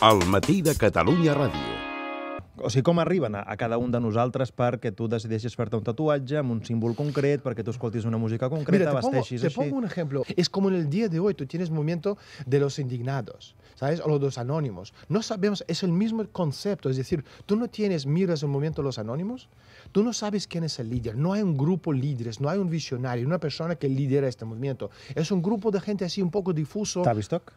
al matí de Catalunya Ràdio. O sigui, ¿cómo arriban a, cada un de nosaltres para que tú fer-te un tatuaje un un concreto, para que tú escuches una música concreta, te pongo, te pongo un ejemplo. Es como en el día de hoy tú tienes movimiento de los indignados, ¿sabes? O los dos anónimos. No sabemos, es el mismo concepto. Es decir, tú no tienes, miras el movimiento los anónimos, tú no sabes quién es el líder. No hay un grupo líderes, no hay un visionario, una persona que lidera este movimiento. Es un grupo de gente así un poco difuso. ¿Tavistock?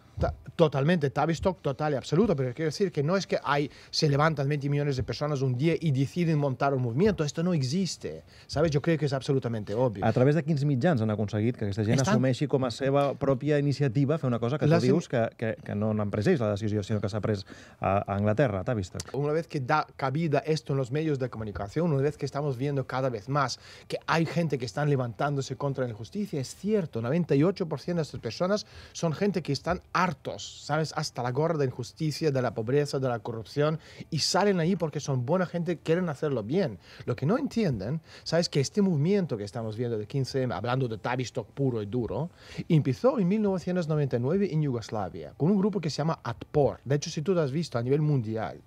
totalmente, Tavistock total y absoluto. Pero quiero decir que no es que hay, se levantan 20 millones de personas un día y deciden montar un movimiento. Esto no existe. ¿Sabes? Yo creo que es absolutamente obvio. A través de quins mitjans han conseguido que aquesta gent Estan... assumeixi com a seva iniciativa fer una cosa que que, no n'han la decisió, sino que s'ha pres a, a Anglaterra, Una vez que da cabida esto en los medios de comunicación, una vez que estamos viendo cada vez más que hay gente que están levantándose contra la injusticia, es cierto, 98% de estas personas son gente que están hartos, ¿sabes? Hasta la gorra de injusticia, de la pobreza, de la corrupción, y salen ahí porque son buena gente, quieren hacerlo bien. Lo que no entienden, ¿sabes? Que este movimiento que estamos viendo de 15M, hablando de Tavistock puro y duro, empezó en 1999 en Yugoslavia, con un grupo que se llama Atpor. De hecho, si tú lo has visto a nivel mundial,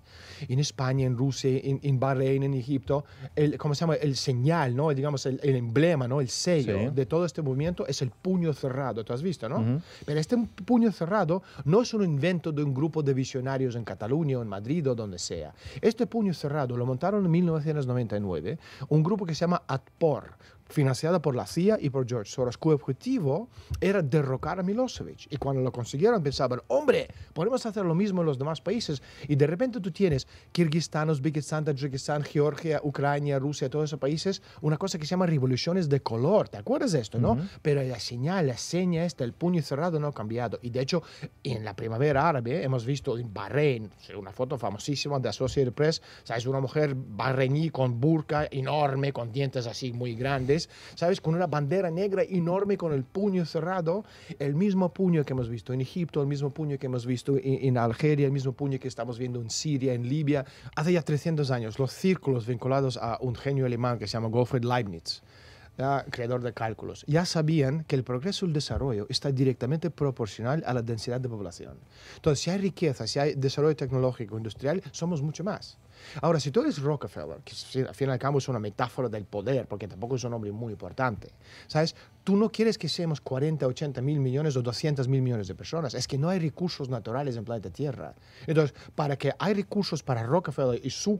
en España, en Rusia, en, en Bahrein, en Egipto, el, ¿cómo se llama? El señal, ¿no? digamos, el, emblema, ¿no? El sello de todo este movimiento es el puño cerrado, tú has visto, ¿no? Pero este puño cerrado no es un invento de un grupo de visionarios en Cataluña en Madrid o donde sea. Este puño cerrado lo montaron en 1999 un grupo que se llama Atpor, financiada por la CIA y por George Soros, cuyo objetivo era derrocar a Milosevic. Y cuando lo consiguieron pensaban, hombre, podemos hacer lo mismo en los demás países. Y de repente tú tienes Kirguistán, Uzbekistán, Tadjikistán, Georgia, Ucrania, Rusia, todos esos países, una cosa que se llama revoluciones de color. ¿Te acuerdas de esto, no? Pero la señal, la seña esta, el puño cerrado no ha cambiado. Y de hecho, en la primavera árabe ¿eh? hemos visto en Bahrein, una foto famosísima de Associated Press, sabes, es una mujer barreñí con burka enorme, con dientes así muy grandes ¿sabes? Con una bandera negra enorme con el puño cerrado, el mismo puño que hemos visto en Egipto, el mismo puño que hemos visto en, Algeria, el mismo puño que estamos viendo en Siria, en Libia, hace ya 300 años, los círculos vinculados a un genio alemán que se llama Gottfried Leibniz creador de cálculos, ya sabían que el progreso y el desarrollo está directamente proporcional a la densidad de población. Entonces, si hay riqueza, si hay desarrollo tecnológico, industrial, somos mucho más. Ahora, si tú eres Rockefeller, que al fin y al cabo es una metáfora del poder, porque tampoco es un hombre muy importante, ¿sabes? Tú no quieres que seamos 40, 80 mil millones o 200 mil millones de personas. Es que no hay recursos naturales en planeta Tierra. Entonces, para que hay recursos para Rockefeller y su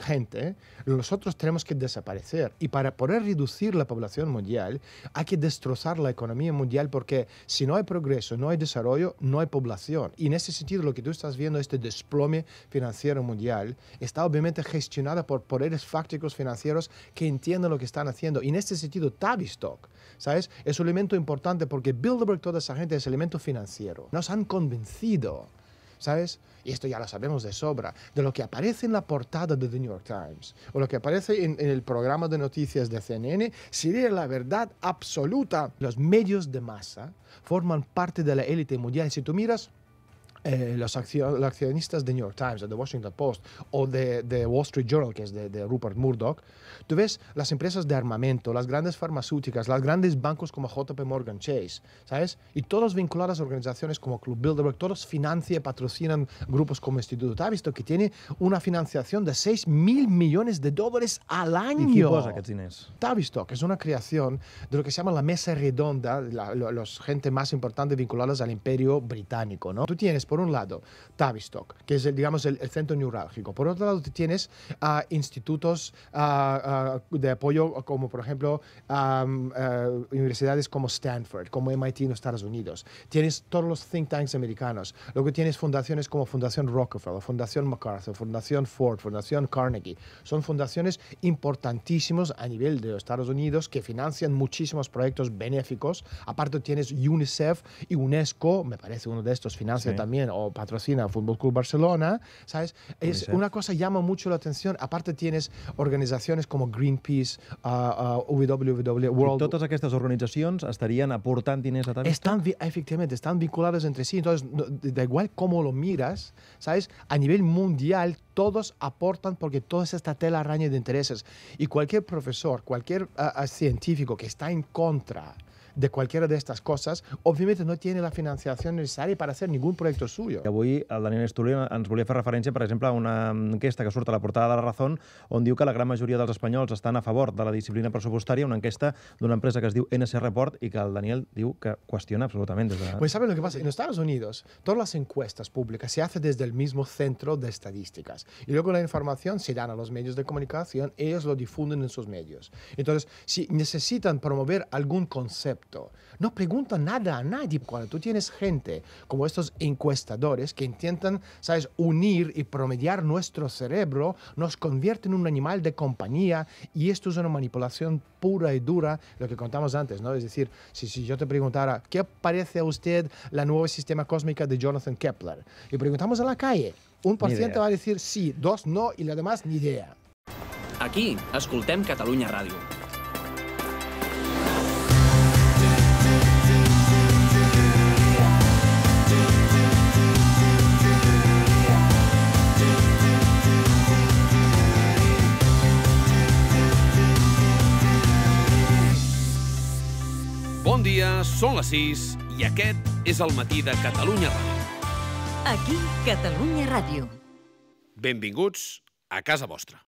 gente, ¿eh? nosotros tenemos que desaparecer. Y para poder reducir la población mundial, hay que destrozar la economía mundial porque si no hay progreso, no hay desarrollo, no hay población. Y en ese sentido, lo que tú estás viendo, este desplome financiero mundial, está obviamente gestionada por poderes fácticos financieros que entienden lo que están haciendo. Y en este sentido, Tavistock, ¿sabes? Es un elemento importante porque Bilderberg, toda esa gente, es elemento financiero. Nos han convencido ¿sabes? Y esto ya lo sabemos de sobra. De lo que aparece en la portada de The New York Times o lo que aparece en, el programa de noticias de CNN sería la verdad absoluta. Los medios de masa forman parte de la élite mundial. Si tú miras eh, los, accionistas de New York Times, de Washington Post o de, Wall Street Journal, que es de, Rupert Murdoch, tú ves las empresas de armamento, las grandes farmacéuticas, los grandes bancos como JP Morgan Chase, ¿sabes? Y todos vinculados a organizaciones como Club Bilderberg, todos financian y patrocinan grupos como Instituto. ¿Te has visto que tiene una financiación de 6 mil millones de dólares al año? ¿Y qué cosa que tienes? ¿Te has visto que es una creación de lo que se llama la mesa redonda, la, los gente más importante vinculados al imperio británico, ¿no? Tú tienes, por un lado, Tavistock, que es, el, digamos, el, centro neurálgico. Por otro lado, tienes a institutos de apoyo, como por ejemplo universidades como Stanford, como MIT en los Estados Unidos. Tienes todos los think tanks americanos. Luego tienes fundaciones como Fundación Rockefeller, Fundación MacArthur, Fundación Ford, Fundación Carnegie. Son fundaciones importantísimas a nivel de los Estados Unidos que financian muchísimos proyectos benéficos. Aparte tienes UNICEF y UNESCO, me parece uno de estos, financia también o patrocina Fútbol Club Barcelona, ¿sabes? Es una cosa llama mucho la atención. Aparte tienes organizaciones como Greenpeace, WWW, ah, ah, World... ¿Todas estas organizaciones estarían aportando aportant a Están, efectivamente, están vinculadas entre sí. Entonces, da igual cómo lo miras, ¿sabes? A nivel mundial, todos aportan porque toda esta tela araña de intereses. Y cualquier profesor, cualquier ah, científico que está en contra de cualquiera de estas cosas, obviamente no tiene la financiación necesaria para hacer ningún proyecto suyo. voy el Daniel nos ens volia fer referencia por ejemplo a una encuesta que surt a la portada de la Razón, donde diu que la gran mayoría de los españoles están a favor de la disciplina presupuestaria, una enquesta una empresa que es diu ese Report y que el Daniel diu que cuestiona absolutament. Pues saben lo que pasa, en Estados Unidos todas las encuestas públicas se hace desde el mismo centro de estadísticas y luego la información se dan a los medios de comunicación, ellos lo difunden en sus medios. Entonces, si necesitan promover algún concepto no pregunta nada a nadie cuando tú tienes gente como estos encuestadores que intentan, ¿sabes?, unir y promediar nuestro cerebro, nos convierte en un animal de compañía y esto es una manipulación pura y dura, lo que contamos antes, ¿no? Es decir, si, yo te preguntara, ¿qué parece a usted la nueva sistema cósmica de Jonathan Kepler? Y preguntamos a la calle, un paciente va a decir sí, dos no y la demás ni idea. Aquí escoltem Catalunya Radio. Bon dia, són les 6 i aquest és el matí de Catalunya Ràdio. Aquí, Catalunya Ràdio. Benvinguts a casa vostra.